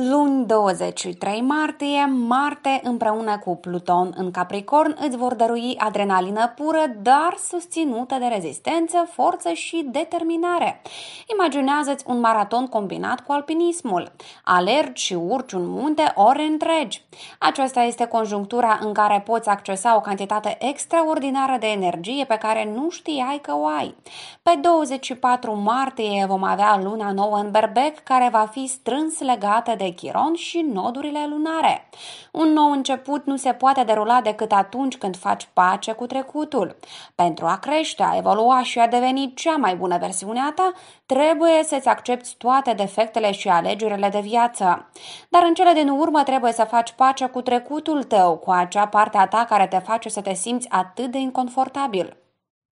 Luni 23 martie, Marte împreună cu Pluton în Capricorn îți vor dărui adrenalină pură, dar susținută de rezistență, forță și determinare. Imaginează-ți un maraton combinat cu alpinismul. Alergi și urci un munte ore întregi. Aceasta este conjunctura în care poți accesa o cantitate extraordinară de energie pe care nu știai că o ai. Pe 24 martie vom avea luna nouă în Berbec, care va fi strâns legată de de Chiron și nodurile lunare. Un nou început nu se poate derula decât atunci când faci pace cu trecutul. Pentru a crește, a evolua și a deveni cea mai bună versiune a ta, trebuie să-ți accepti toate defectele și alegerile de viață. Dar în cele din urmă trebuie să faci pace cu trecutul tău, cu acea parte a ta care te face să te simți atât de inconfortabil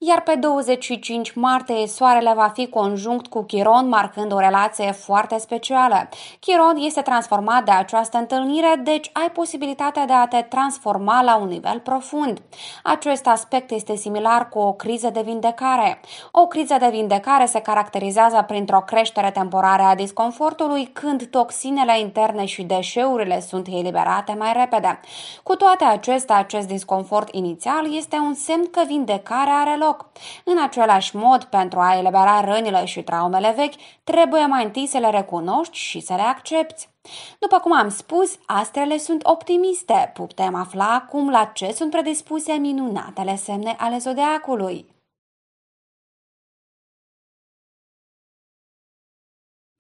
iar pe 25 martie soarele va fi conjunct cu Chiron, marcând o relație foarte specială. Chiron este transformat de această întâlnire, deci ai posibilitatea de a te transforma la un nivel profund. Acest aspect este similar cu o criză de vindecare. O criză de vindecare se caracterizează printr-o creștere temporară a disconfortului când toxinele interne și deșeurile sunt eliberate mai repede. Cu toate acestea, acest disconfort inițial este un semn că vindecarea are loc loc. În același mod, pentru a elibera rănile și traumele vechi, trebuie mai întâi să le recunoști și să le accepti. După cum am spus, astrele sunt optimiste. Putem afla acum la ce sunt predispuse minunatele semne ale zodiacului.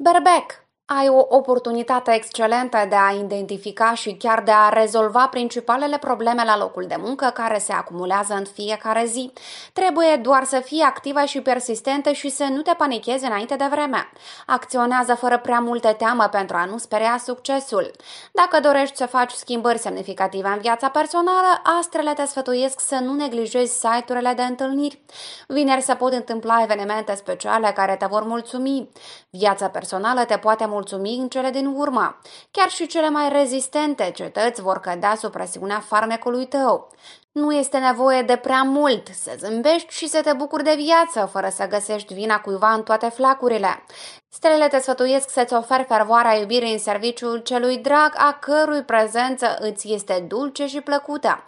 Berbec ai o oportunitate excelentă de a identifica și chiar de a rezolva principalele probleme la locul de muncă care se acumulează în fiecare zi. Trebuie doar să fii activă și persistentă și să nu te panichezi înainte de vreme. Acționează fără prea multă teamă pentru a nu sperea succesul. Dacă dorești să faci schimbări semnificative în viața personală, astrele te sfătuiesc să nu neglijezi site-urile de întâlniri. Vineri se pot întâmpla evenimente speciale care te vor mulțumi. Viața personală te poate mulțumi mulțumi în cele din urmă. Chiar și cele mai rezistente cetăți vor cădea sub presiunea farmecului tău. Nu este nevoie de prea mult să zâmbești și să te bucuri de viață fără să găsești vina cuiva în toate flacurile. Stelele te sfătuiesc să-ți oferi fervoarea iubirii în serviciul celui drag, a cărui prezență îți este dulce și plăcută.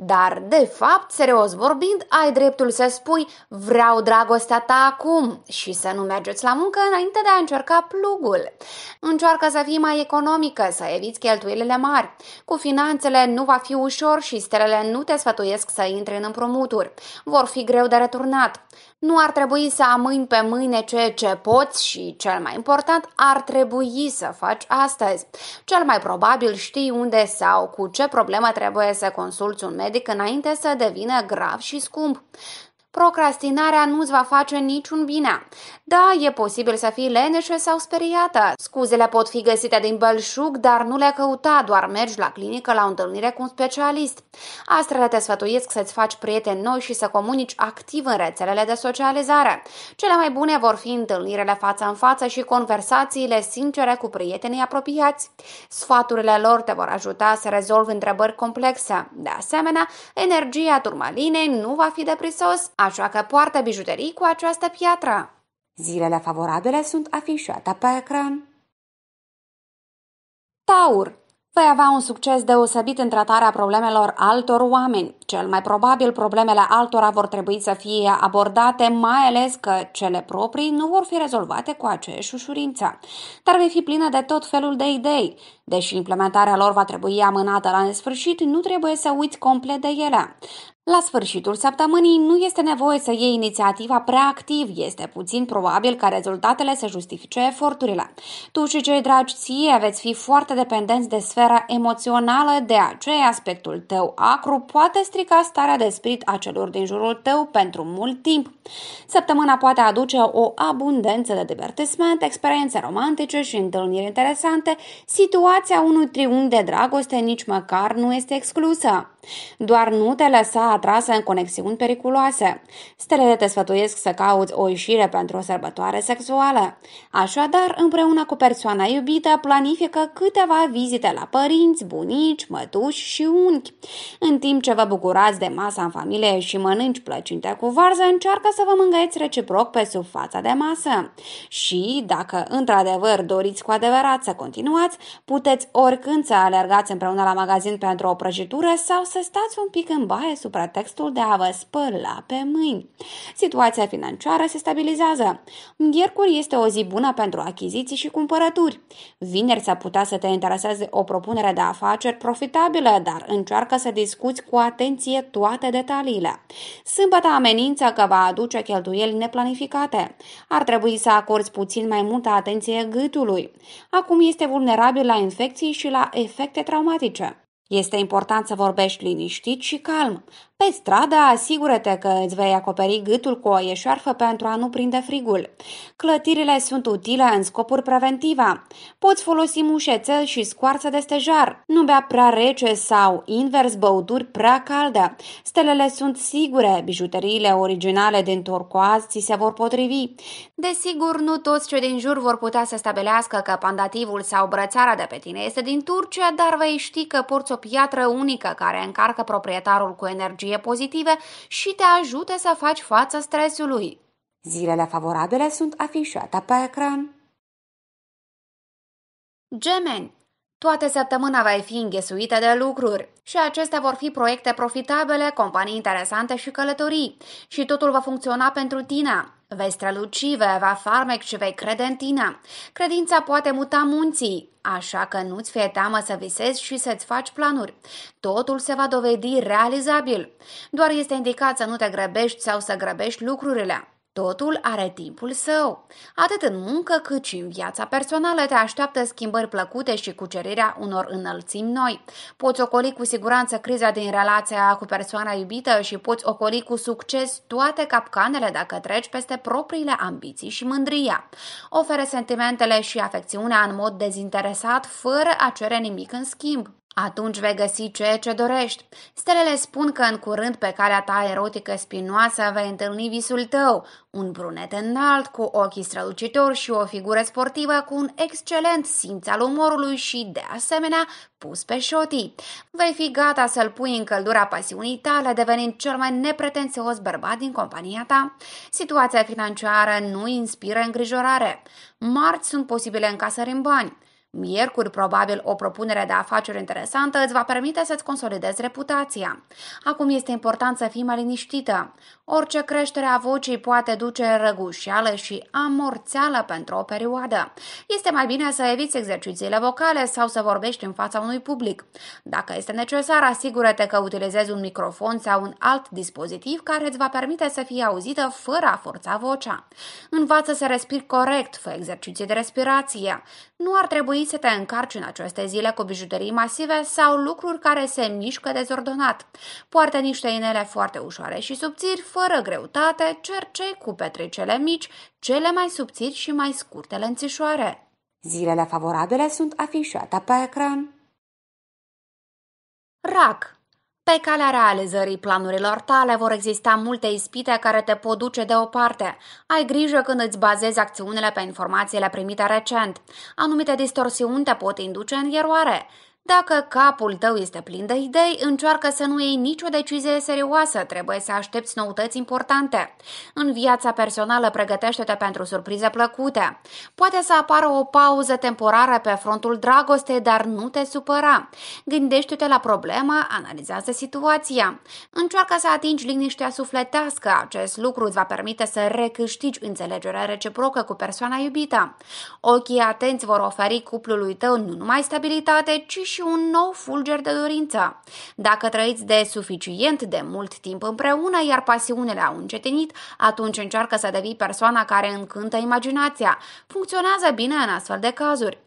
Dar, de fapt, serios vorbind, ai dreptul să spui vreau dragostea ta acum și să nu mergeți la muncă înainte de a încerca plugul. Încearcă să fii mai economică, să eviți cheltuielile mari. Cu finanțele nu va fi ușor și stelele nu te sfătuiesc să intri în împrumuturi. Vor fi greu de returnat. Nu ar trebui să amâni pe mâine ceea ce poți și, cel mai important, ar trebui să faci astăzi. Cel mai probabil știi unde sau cu ce problemă trebuie să consulți un medic înainte să devină grav și scump. Procrastinarea nu-ți va face niciun bine. Da, e posibil să fii leneșă sau speriată. Scuzele pot fi găsite din bălșug, dar nu le căuta, doar mergi la clinică la o întâlnire cu un specialist. Astrele te sfătuiesc să-ți faci prieteni noi și să comunici activ în rețelele de socializare. Cele mai bune vor fi întâlnirile față în față și conversațiile sincere cu prietenii apropiați. Sfaturile lor te vor ajuta să rezolvi întrebări complexe. De asemenea, energia turmalinei nu va fi de prisos, așa că poartă bijuterii cu această piatră. Zilele favorabile sunt afișate pe ecran. Taur Vei avea un succes deosebit în tratarea problemelor altor oameni. Cel mai probabil problemele altora vor trebui să fie abordate, mai ales că cele proprii nu vor fi rezolvate cu aceeași ușurință. Dar vei fi plină de tot felul de idei. Deși implementarea lor va trebui amânată la nesfârșit, nu trebuie să uiți complet de ele. La sfârșitul săptămânii nu este nevoie să iei inițiativa prea activ, este puțin probabil ca rezultatele să justifice eforturile. Tu și cei dragi ție veți fi foarte dependenți de sfera emoțională, de aceea aspectul tău acru poate strica starea de spirit a celor din jurul tău pentru mult timp. Săptămâna poate aduce o abundență de divertisment, experiențe romantice și întâlniri interesante, situația unui triunghi de dragoste nici măcar nu este exclusă. Doar nu te lăsa atrasă în conexiuni periculoase. Stelele te sfătuiesc să cauți o ieșire pentru o sărbătoare sexuală. Așadar, împreună cu persoana iubită, planifică câteva vizite la părinți, bunici, mătuși și unchi. În timp ce vă bucurați de masa în familie și mănânci plăcinte cu varză, încearcă să vă mângăiți reciproc pe sub fața de masă. Și, dacă într-adevăr doriți cu adevărat să continuați, puteți oricând să alergați împreună la magazin pentru o prăjitură sau să stați un pic în baie supra pretextul de a vă spăla pe mâini. Situația financiară se stabilizează. Miercuri este o zi bună pentru achiziții și cumpărături. Vineri s a putea să te intereseze o propunere de afaceri profitabilă, dar încearcă să discuți cu atenție toate detaliile. Sâmbătă amenință că va aduce cheltuieli neplanificate. Ar trebui să acorzi puțin mai multă atenție gâtului. Acum este vulnerabil la infecții și la efecte traumatice. Este important să vorbești liniștit și calm. Pe stradă, asigură-te că îți vei acoperi gâtul cu o ieșoarfă pentru a nu prinde frigul. Clătirile sunt utile în scopuri preventive. Poți folosi mușețel și scoarță de stejar. Nu bea prea rece sau, invers, băuturi prea calde. Stelele sunt sigure, bijuteriile originale din turcoaz ți se vor potrivi. Desigur, nu toți cei din jur vor putea să stabilească că pandativul sau brățara de pe tine este din Turcia, dar vei ști că porți o piatră unică care încarcă proprietarul cu energie energie pozitive și te ajută să faci față stresului. Zilele favorabile sunt afișate pe ecran. Gemeni toată săptămâna vei fi înghesuită de lucruri și acestea vor fi proiecte profitabile, companii interesante și călătorii și totul va funcționa pentru tine. Vei străluci, vei avea farmec și vei crede în tine. Credința poate muta munții, așa că nu-ți fie teamă să visezi și să-ți faci planuri. Totul se va dovedi realizabil. Doar este indicat să nu te grăbești sau să grăbești lucrurile. Totul are timpul său. Atât în muncă cât și în viața personală te așteaptă schimbări plăcute și cucerirea unor înălțimi noi. Poți ocoli cu siguranță criza din relația cu persoana iubită și poți ocoli cu succes toate capcanele dacă treci peste propriile ambiții și mândria. Ofere sentimentele și afecțiunea în mod dezinteresat, fără a cere nimic în schimb. Atunci vei găsi ceea ce dorești. Stelele spun că în curând pe calea ta erotică spinoasă vei întâlni visul tău, un brunet înalt cu ochii strălucitori și o figură sportivă cu un excelent simț al umorului și, de asemenea, pus pe șotii. Vei fi gata să-l pui în căldura pasiunii tale, devenind cel mai nepretențios bărbat din compania ta. Situația financiară nu inspiră îngrijorare. Marți sunt posibile încasări în bani. Miercuri, probabil, o propunere de afaceri interesantă îți va permite să-ți consolidezi reputația. Acum este important să fii mai liniștită. Orice creștere a vocii poate duce răgușeală și amorțeală pentru o perioadă. Este mai bine să eviți exercițiile vocale sau să vorbești în fața unui public. Dacă este necesar, asigură-te că utilizezi un microfon sau un alt dispozitiv care îți va permite să fii auzită fără a forța vocea. Învață să respiri corect, fă exerciții de respirație. Nu ar trebui să te încarci în aceste zile cu bijuterii masive sau lucruri care se mișcă dezordonat. Poartă niște inele foarte ușoare și subțiri, fără greutate, cercei cu petricele mici, cele mai subțiri și mai scurte lănțișoare. Zilele favorabile sunt afișate pe ecran. RAC pe calea realizării planurilor tale vor exista multe ispite care te pot duce deoparte. Ai grijă când îți bazezi acțiunile pe informațiile primite recent. Anumite distorsiuni te pot induce în eroare. Dacă capul tău este plin de idei, încearcă să nu iei nicio decizie serioasă, trebuie să aștepți noutăți importante. În viața personală pregătește-te pentru surprize plăcute. Poate să apară o pauză temporară pe frontul dragostei, dar nu te supăra. Gândește-te la problema, analizează situația. Încearcă să atingi liniștea sufletească, acest lucru îți va permite să recâștigi înțelegerea reciprocă cu persoana iubită. Ochii atenți vor oferi cuplului tău nu numai stabilitate, ci și și un nou fulger de dorință. Dacă trăiți de suficient de mult timp împreună, iar pasiunile au încetinit, atunci încearcă să devii persoana care încântă imaginația. Funcționează bine în astfel de cazuri.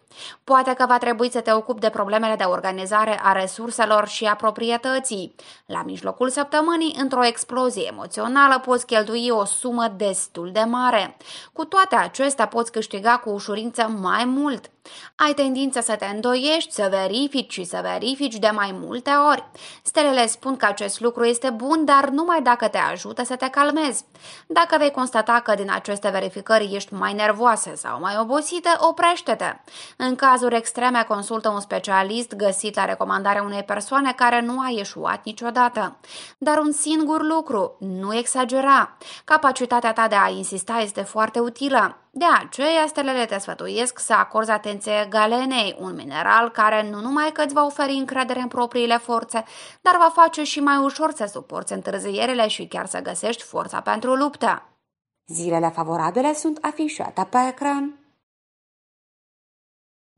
Poate că va trebui să te ocupi de problemele de organizare a resurselor și a proprietății. La mijlocul săptămânii, într-o explozie emoțională, poți cheltui o sumă destul de mare. Cu toate acestea, poți câștiga cu ușurință mai mult. Ai tendința să te îndoiești, să verifici și să verifici de mai multe ori. Stelele spun că acest lucru este bun, dar numai dacă te ajută să te calmezi. Dacă vei constata că din aceste verificări ești mai nervoasă sau mai obosită, oprește-te. În cazuri extreme, consultă un specialist găsit la recomandarea unei persoane care nu a ieșuat niciodată. Dar un singur lucru, nu exagera. Capacitatea ta de a insista este foarte utilă. De aceea, stelele te sfătuiesc să acorzi atenție galenei, un mineral care nu numai că îți va oferi încredere în propriile forțe, dar va face și mai ușor să suporți întârzierile și chiar să găsești forța pentru luptă. Zilele favorabile sunt afișate pe ecran.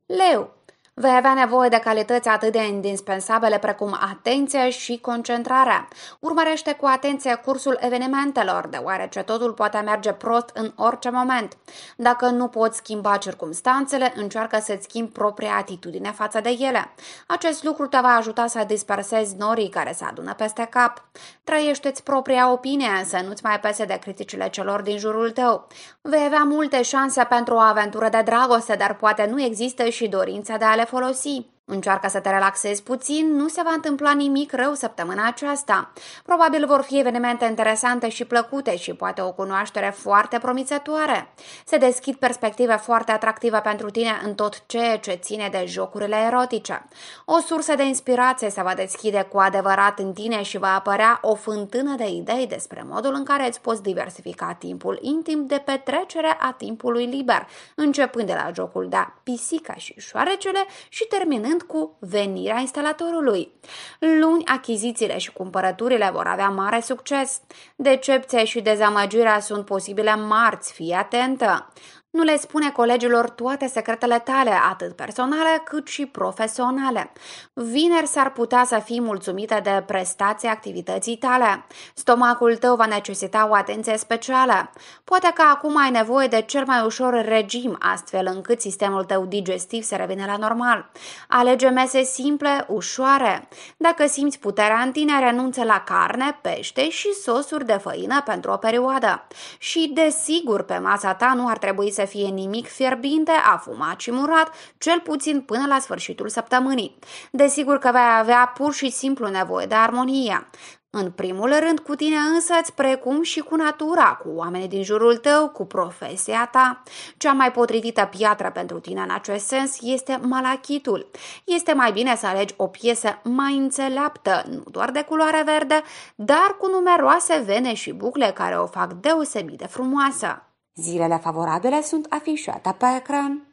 Leo。Vei avea nevoie de calități atât de indispensabile precum atenție și concentrare. Urmărește cu atenție cursul evenimentelor, deoarece totul poate merge prost în orice moment. Dacă nu poți schimba circumstanțele, încearcă să-ți schimbi propria atitudine față de ele. Acest lucru te va ajuta să dispersezi norii care se adună peste cap. Trăiește-ți propria opinie, să nu-ți mai pese de criticile celor din jurul tău. Vei avea multe șanse pentru o aventură de dragoste, dar poate nu există și dorința de a le Follow folosi Încearcă să te relaxezi puțin, nu se va întâmpla nimic rău săptămâna aceasta. Probabil vor fi evenimente interesante și plăcute și poate o cunoaștere foarte promițătoare. Se deschid perspective foarte atractive pentru tine în tot ceea ce ține de jocurile erotice. O sursă de inspirație se va deschide cu adevărat în tine și va apărea o fântână de idei despre modul în care îți poți diversifica timpul intim de petrecere a timpului liber, începând de la jocul de pisica și șoarecele și terminând corelând cu venirea instalatorului. Luni, achizițiile și cumpărăturile vor avea mare succes. Decepția și dezamăgirea sunt posibile marți, fii atentă. Nu le spune colegilor toate secretele tale, atât personale cât și profesionale. Vineri s-ar putea să fii mulțumită de prestația activității tale. Stomacul tău va necesita o atenție specială. Poate că acum ai nevoie de cel mai ușor regim, astfel încât sistemul tău digestiv să revină la normal. Alege mese simple, ușoare. Dacă simți puterea în tine, renunță la carne, pește și sosuri de făină pentru o perioadă. Și, desigur, pe masa ta nu ar trebui să să fie nimic fierbinte, afumat și murat, cel puțin până la sfârșitul săptămânii. Desigur că vei avea pur și simplu nevoie de armonie. În primul rând cu tine însăți, precum și cu natura, cu oamenii din jurul tău, cu profesia ta. Cea mai potrivită piatră pentru tine în acest sens este malachitul. Este mai bine să alegi o piesă mai înțeleaptă, nu doar de culoare verde, dar cu numeroase vene și bucle care o fac deosebit de frumoasă. Zilele favorabile sunt afișate pe ecran.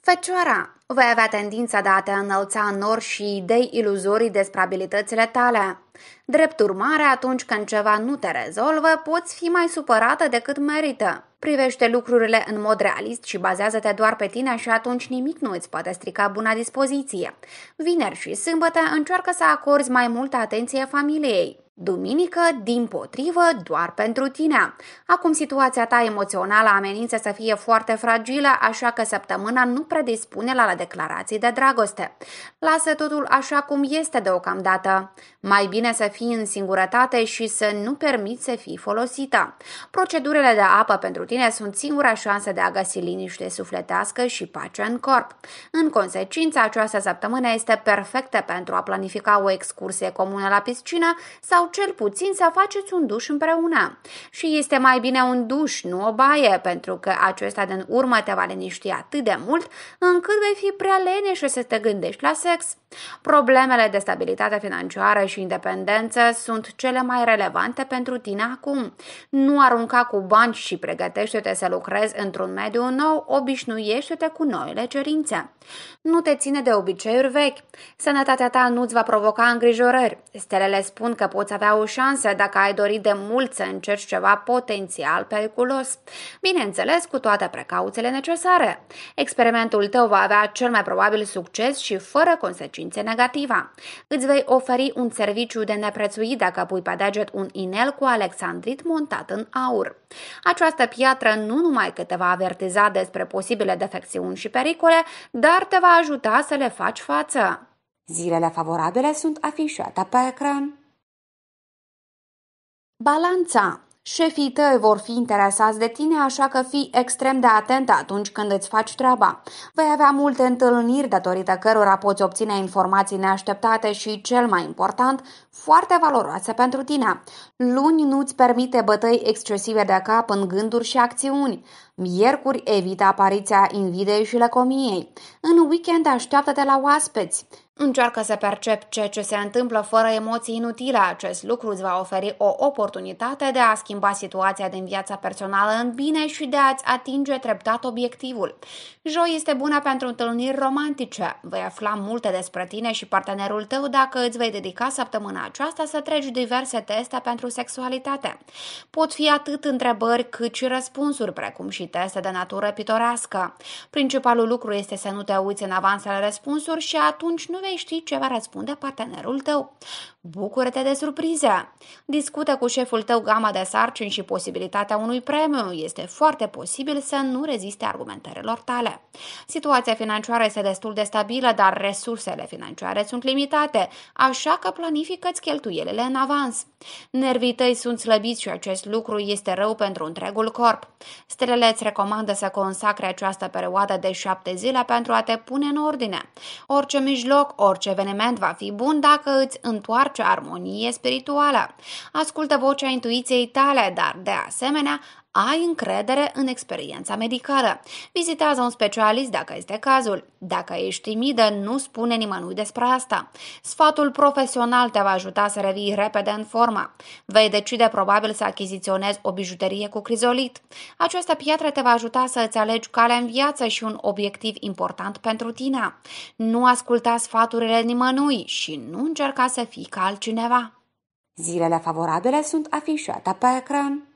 Fecioara, vei avea tendința de a te înălța în nor și idei iluzorii despre abilitățile tale. Drept urmare, atunci când ceva nu te rezolvă, poți fi mai supărată decât merită. Privește lucrurile în mod realist și bazează-te doar pe tine și atunci nimic nu îți poate strica buna dispoziție. Vineri și sâmbătă încearcă să acorzi mai multă atenție familiei. Duminică, din potrivă, doar pentru tine. Acum situația ta emoțională amenință să fie foarte fragilă, așa că săptămâna nu predispune la, la declarații de dragoste. Lasă totul așa cum este deocamdată. Mai bine să fii în singurătate și să nu permiți să fii folosită. Procedurile de apă pentru tine sunt singura șansă de a găsi liniște sufletească și pace în corp. În consecință, această săptămână este perfectă pentru a planifica o excursie comună la piscină sau sau cel puțin să faceți un duș împreună. Și este mai bine un duș, nu o baie, pentru că acesta din urmă te va liniști atât de mult încât vei fi prea leneș să te gândești la sex. Problemele de stabilitate financiară și independență sunt cele mai relevante pentru tine acum. Nu arunca cu bani și pregătește-te să lucrezi într-un mediu nou, obișnuiește-te cu noile cerințe. Nu te ține de obiceiuri vechi. Sănătatea ta nu-ți va provoca îngrijorări. Stelele spun că poți avea o șansă dacă ai dorit de mult să încerci ceva potențial periculos. Bineînțeles, cu toate precauțiile necesare. Experimentul tău va avea cel mai probabil succes și fără consecințe negative. Îți vei oferi un serviciu de neprețuit dacă pui pe deget un inel cu alexandrit montat în aur. Această piatră nu numai că te va avertiza despre posibile defecțiuni și pericole, dar te va ajuta să le faci față. Zilele favorabile sunt afișate pe ecran. Balanța Șefii tăi vor fi interesați de tine, așa că fii extrem de atent atunci când îți faci treaba. Vei avea multe întâlniri datorită cărora poți obține informații neașteptate și, cel mai important, foarte valoroase pentru tine. Luni nu-ți permite bătăi excesive de cap în gânduri și acțiuni. Miercuri evită apariția invidei și lăcomiei. În weekend așteaptă-te la oaspeți. Încearcă să percep ceea ce se întâmplă fără emoții inutile. Acest lucru îți va oferi o oportunitate de a schimba situația din viața personală în bine și de a-ți atinge treptat obiectivul. Joi este bună pentru întâlniri romantice. Vei afla multe despre tine și partenerul tău dacă îți vei dedica săptămâna aceasta să treci diverse teste pentru sexualitate. Pot fi atât întrebări cât și răspunsuri, precum și teste de natură pitorească. Principalul lucru este să nu te uiți în avans la răspunsuri și atunci nu vei ști ce va răspunde partenerul tău. Bucură-te de surpriză! Discută cu șeful tău gama de sarcini și posibilitatea unui premiu. Este foarte posibil să nu reziste argumentărilor tale. Situația financiară este destul de stabilă, dar resursele financiare sunt limitate, așa că planifică-ți cheltuielile în avans. Nervii tăi sunt slăbiți și acest lucru este rău pentru întregul corp. Stelele îți recomandă să consacre această perioadă de șapte zile pentru a te pune în ordine. Orice mijloc, orice eveniment va fi bun dacă îți întoarci armonie spirituală. Ascultă vocea intuiției tale, dar de asemenea ai încredere în experiența medicală. Vizitează un specialist dacă este cazul. Dacă ești timidă, nu spune nimănui despre asta. Sfatul profesional te va ajuta să revii repede în forma. Vei decide probabil să achiziționezi o bijuterie cu crizolit. Această piatră te va ajuta să îți alegi calea în viață și un obiectiv important pentru tine. Nu asculta sfaturile nimănui și nu încerca să fii ca altcineva. Zilele favorabile sunt afișate pe ecran.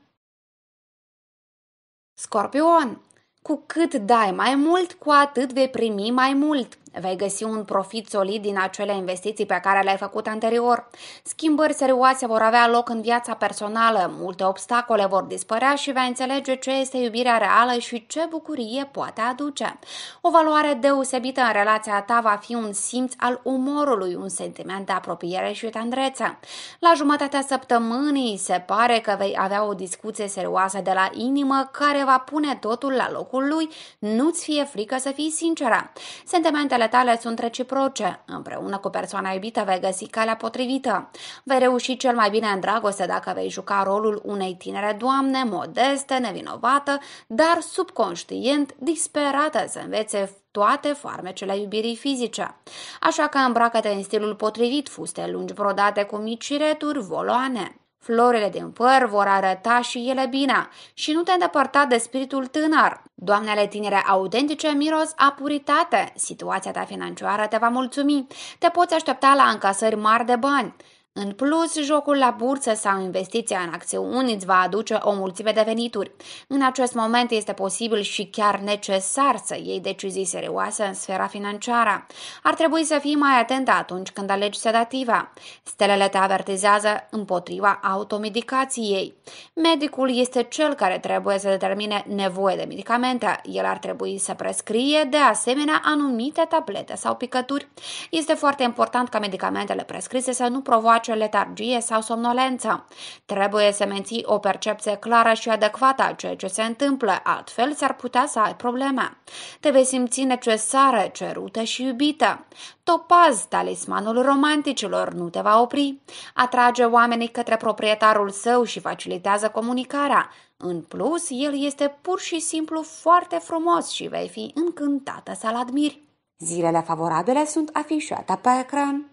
Scorpion, cu cât dai mai mult, cu atât vei primi mai mult. Vei găsi un profit solid din acele investiții pe care le-ai făcut anterior. Schimbări serioase vor avea loc în viața personală, multe obstacole vor dispărea și vei înțelege ce este iubirea reală și ce bucurie poate aduce. O valoare deosebită în relația ta va fi un simț al umorului, un sentiment de apropiere și tandrețe. La jumătatea săptămânii se pare că vei avea o discuție serioasă de la inimă care va pune totul la locul lui, nu-ți fie frică să fii sinceră. Sentimentele dorințele tale sunt reciproce. Împreună cu persoana iubită vei găsi calea potrivită. Vei reuși cel mai bine în dragoste dacă vei juca rolul unei tinere doamne, modeste, nevinovată, dar subconștient, disperată să învețe toate farmecele iubirii fizice. Așa că îmbracă-te în stilul potrivit, fuste lungi brodate cu mici returi, voloane. Florile din păr vor arăta și ele bine și nu te îndepărta de spiritul tânăr. Doamnele tinere autentice miros a puritate. Situația ta financiară te va mulțumi. Te poți aștepta la încasări mari de bani. În plus, jocul la bursă sau investiția în acțiuni îți va aduce o mulțime de venituri. În acest moment este posibil și chiar necesar să iei decizii serioase în sfera financiară. Ar trebui să fii mai atent atunci când alegi sedativa. Stelele te avertizează împotriva automedicației. Medicul este cel care trebuie să determine nevoie de medicamente. El ar trebui să prescrie de asemenea anumite tablete sau picături. Este foarte important ca medicamentele prescrise să nu provoace face letargie sau somnolență. Trebuie să menții o percepție clară și adecvată a ceea ce se întâmplă, altfel s-ar putea să ai probleme. Te vei simți necesară, cerută și iubită. Topaz, talismanul romanticilor, nu te va opri. Atrage oamenii către proprietarul său și facilitează comunicarea. În plus, el este pur și simplu foarte frumos și vei fi încântată să-l admiri. Zilele favorabile sunt afișate pe ecran.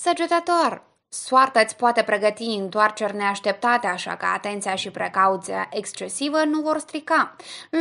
Sagittator Soarta îți poate pregăti întoarceri neașteptate, așa că atenția și precauția excesivă nu vor strica.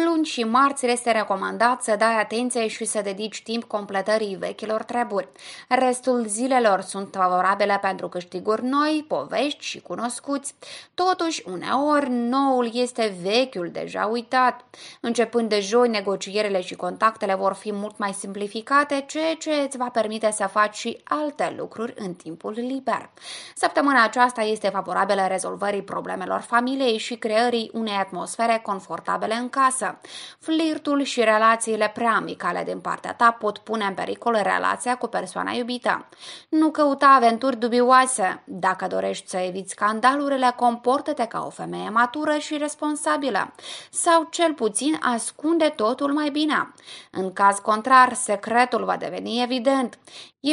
Luni și marți este recomandat să dai atenție și să dedici timp completării vechilor treburi. Restul zilelor sunt favorabile pentru câștiguri noi, povești și cunoscuți. Totuși, uneori, noul este vechiul deja uitat. Începând de joi, negocierile și contactele vor fi mult mai simplificate, ceea ce îți va permite să faci și alte lucruri în timpul liber. Săptămâna aceasta este favorabilă rezolvării problemelor familiei și creării unei atmosfere confortabile în casă. Flirtul și relațiile prea amicale din partea ta pot pune în pericol relația cu persoana iubită. Nu căuta aventuri dubioase. Dacă dorești să eviți scandalurile, comportă-te ca o femeie matură și responsabilă. Sau cel puțin ascunde totul mai bine. În caz contrar, secretul va deveni evident.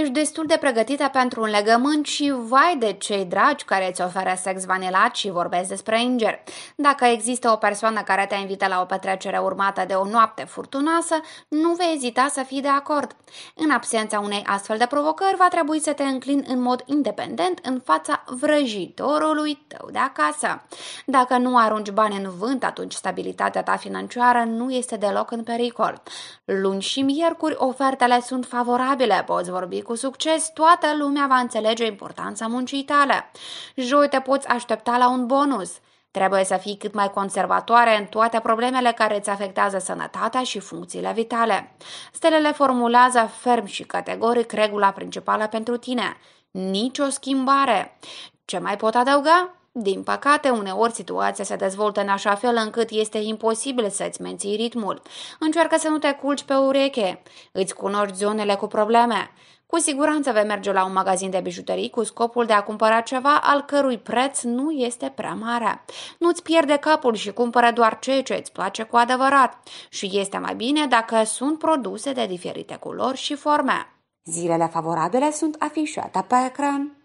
Ești destul de pregătită pentru un legământ și vai de cei dragi care îți oferă sex vanilat și vorbesc despre înger. Dacă există o persoană care te invită la o petrecere urmată de o noapte furtunoasă, nu vei ezita să fii de acord. În absența unei astfel de provocări, va trebui să te înclin în mod independent în fața vrăjitorului tău de acasă. Dacă nu arunci bani în vânt, atunci stabilitatea ta financiară nu este deloc în pericol. Luni și miercuri, ofertele sunt favorabile, poți vorbi cu succes, toată lumea va înțelege importanța muncii tale. Joi te poți aștepta la un bonus. Trebuie să fii cât mai conservatoare în toate problemele care îți afectează sănătatea și funcțiile vitale. Stelele formulează ferm și categoric regula principală pentru tine. Nicio schimbare. Ce mai pot adăuga? Din păcate, uneori situația se dezvoltă în așa fel încât este imposibil să-ți menții ritmul. Încearcă să nu te culci pe ureche. Îți cunoști zonele cu probleme. Cu siguranță vei merge la un magazin de bijuterii cu scopul de a cumpăra ceva al cărui preț nu este prea mare. Nu-ți pierde capul și cumpără doar ceea ce îți place cu adevărat. Și este mai bine dacă sunt produse de diferite culori și forme. Zilele favorabile sunt afișate pe ecran.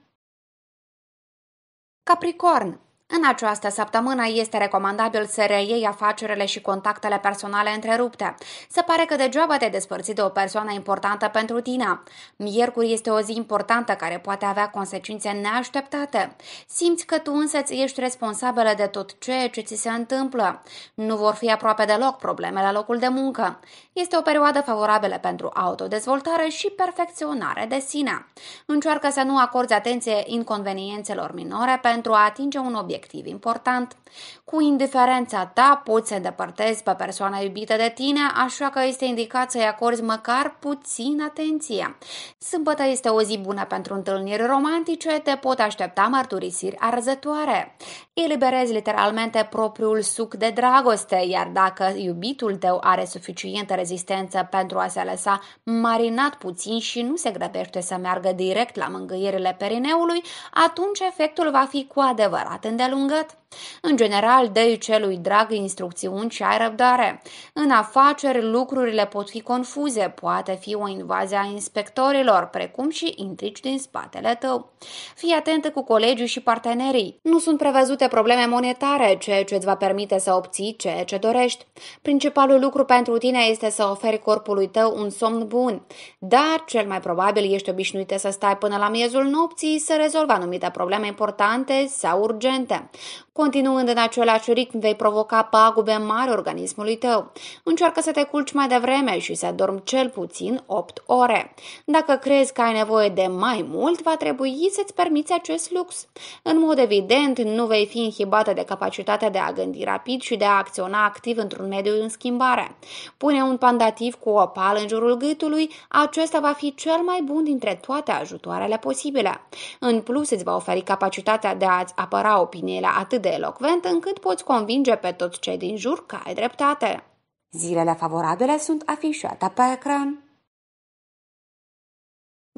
Capricorn în această săptămână este recomandabil să reiei afacerile și contactele personale întrerupte. Se pare că degeaba te despărți de o persoană importantă pentru tine. Miercuri este o zi importantă care poate avea consecințe neașteptate. Simți că tu însăți ești responsabilă de tot ceea ce ți se întâmplă. Nu vor fi aproape deloc probleme la locul de muncă. Este o perioadă favorabilă pentru autodezvoltare și perfecționare de sine. Încearcă să nu acorzi atenție inconveniențelor minore pentru a atinge un obiectiv obiectiv important. Cu indiferența ta da, poți să îndepărtezi pe persoana iubită de tine, așa că este indicat să-i acorzi măcar puțin atenție. Sâmbătă este o zi bună pentru întâlniri romantice, te pot aștepta mărturisiri arzătoare eliberezi literalmente propriul suc de dragoste, iar dacă iubitul tău are suficientă rezistență pentru a se lăsa marinat puțin și nu se grăbește să meargă direct la mângâierile perineului, atunci efectul va fi cu adevărat îndelungat. În general, dă celui drag instrucțiuni și ai răbdare. În afaceri, lucrurile pot fi confuze, poate fi o invazie a inspectorilor, precum și intrigi din spatele tău. Fii atentă cu colegii și partenerii. Nu sunt prevăzute probleme monetare, ceea ce îți va permite să obții ceea ce dorești. Principalul lucru pentru tine este să oferi corpului tău un somn bun, dar cel mai probabil ești obișnuită să stai până la miezul nopții să rezolvi anumite probleme importante sau urgente. Continuând în același ritm, vei provoca pagube mari organismului tău. Încearcă să te culci mai devreme și să dormi cel puțin 8 ore. Dacă crezi că ai nevoie de mai mult, va trebui să-ți permiți acest lux. În mod evident, nu vei fi inhibată de capacitatea de a gândi rapid și de a acționa activ într-un mediu în schimbare. Pune un pandativ cu opal în jurul gâtului, acesta va fi cel mai bun dintre toate ajutoarele posibile. În plus, îți va oferi capacitatea de a-ți apăra opiniile atât de de elocvent încât poți convinge pe toți cei din jur că ai dreptate. Zilele favorabile sunt afișate pe ecran.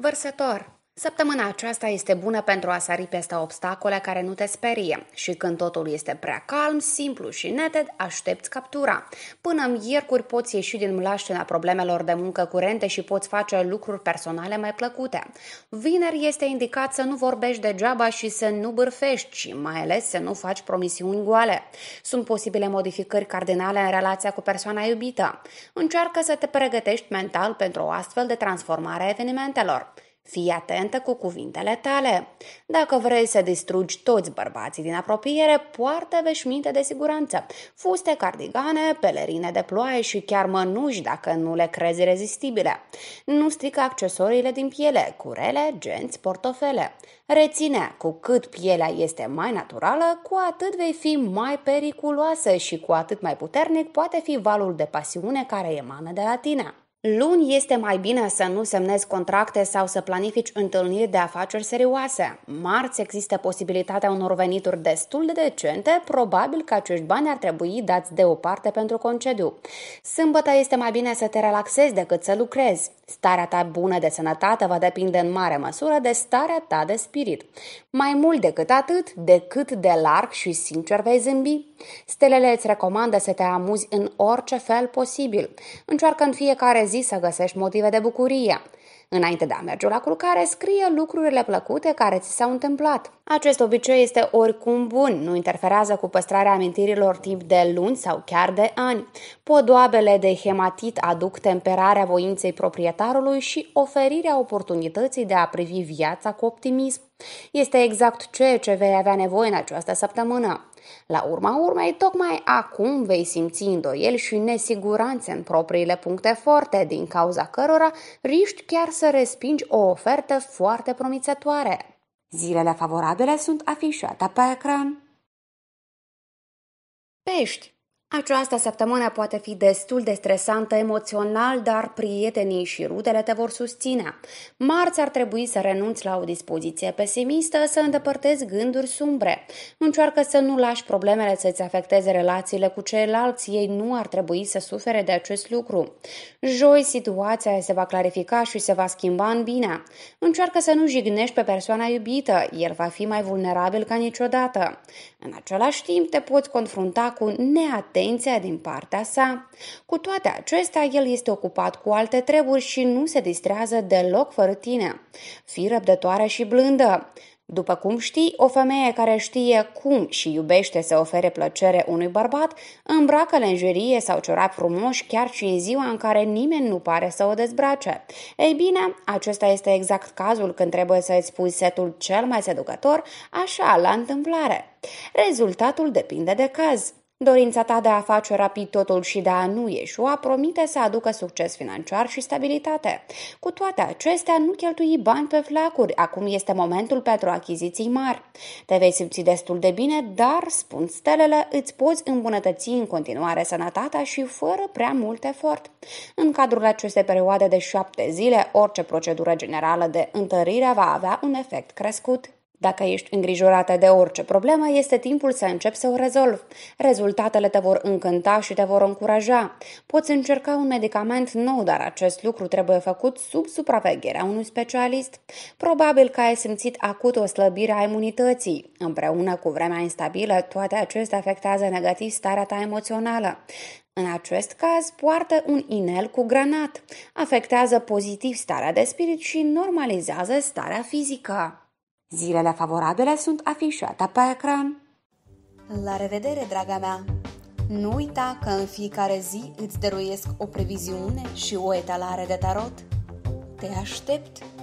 Vărsător Săptămâna aceasta este bună pentru a sari peste obstacole care nu te sperie și când totul este prea calm, simplu și neted, aștepți captura. Până în iercuri poți ieși din mlaștina problemelor de muncă curente și poți face lucruri personale mai plăcute. Vineri este indicat să nu vorbești degeaba și să nu bârfești și mai ales să nu faci promisiuni goale. Sunt posibile modificări cardinale în relația cu persoana iubită. Încearcă să te pregătești mental pentru o astfel de transformare a evenimentelor. Fii atentă cu cuvintele tale. Dacă vrei să distrugi toți bărbații din apropiere, poartă veșminte de siguranță, fuste, cardigane, pelerine de ploaie și chiar mănuși dacă nu le crezi rezistibile. Nu strica accesoriile din piele, curele, genți, portofele. Reține, cu cât pielea este mai naturală, cu atât vei fi mai periculoasă și cu atât mai puternic poate fi valul de pasiune care emană de la tine. Luni este mai bine să nu semnezi contracte sau să planifici întâlniri de afaceri serioase. Marți există posibilitatea unor venituri destul de decente, probabil că acești bani ar trebui dați deoparte pentru concediu. Sâmbătă este mai bine să te relaxezi decât să lucrezi. Starea ta bună de sănătate va depinde în mare măsură de starea ta de spirit. Mai mult decât atât, de cât de larg și sincer vei zâmbi, Stelele îți recomandă să te amuzi în orice fel posibil. Încearcă în fiecare zi să găsești motive de bucurie. Înainte de a merge la culcare, scrie lucrurile plăcute care ți s-au întâmplat. Acest obicei este oricum bun, nu interferează cu păstrarea amintirilor timp de luni sau chiar de ani. Podoabele de hematit aduc temperarea voinței proprietarului și oferirea oportunității de a privi viața cu optimism. Este exact ceea ce vei avea nevoie în această săptămână. La urma urmei, tocmai acum vei simți îndoieli și nesiguranțe în propriile puncte forte, din cauza cărora riști chiar să respingi o ofertă foarte promițătoare. Zilele favorabile sunt afișate pe ecran. Pești această săptămână poate fi destul de stresantă emoțional, dar prietenii și rudele te vor susține. Marți ar trebui să renunți la o dispoziție pesimistă, să îndepărtezi gânduri sumbre. Încearcă să nu lași problemele să-ți afecteze relațiile cu ceilalți, ei nu ar trebui să sufere de acest lucru. Joi, situația se va clarifica și se va schimba în bine. Încearcă să nu jignești pe persoana iubită, el va fi mai vulnerabil ca niciodată. În același timp, te poți confrunta cu neatenție atenția din partea sa. Cu toate acestea, el este ocupat cu alte treburi și nu se distrează deloc fără tine. Fii răbdătoare și blândă. După cum știi, o femeie care știe cum și iubește să ofere plăcere unui bărbat, îmbracă lenjerie sau ciorap frumoși chiar și în ziua în care nimeni nu pare să o dezbrace. Ei bine, acesta este exact cazul când trebuie să îți pui setul cel mai seducător, așa, la întâmplare. Rezultatul depinde de caz. Dorința ta de a face rapid totul și de a nu ieșua promite să aducă succes financiar și stabilitate. Cu toate acestea, nu cheltui bani pe flacuri, acum este momentul pentru achiziții mari. Te vei simți destul de bine, dar, spun stelele, îți poți îmbunătăți în continuare sănătatea și fără prea mult efort. În cadrul acestei perioade de șapte zile, orice procedură generală de întărire va avea un efect crescut. Dacă ești îngrijorată de orice problemă, este timpul să începi să o rezolvi. Rezultatele te vor încânta și te vor încuraja. Poți încerca un medicament nou, dar acest lucru trebuie făcut sub supravegherea unui specialist. Probabil că ai simțit acut o slăbire a imunității. Împreună cu vremea instabilă, toate acestea afectează negativ starea ta emoțională. În acest caz, poartă un inel cu granat. Afectează pozitiv starea de spirit și normalizează starea fizică. Zilele favorabile sunt afișate pe ecran. La revedere, draga mea! Nu uita că în fiecare zi îți dăruiesc o previziune și o etalare de tarot. Te aștept!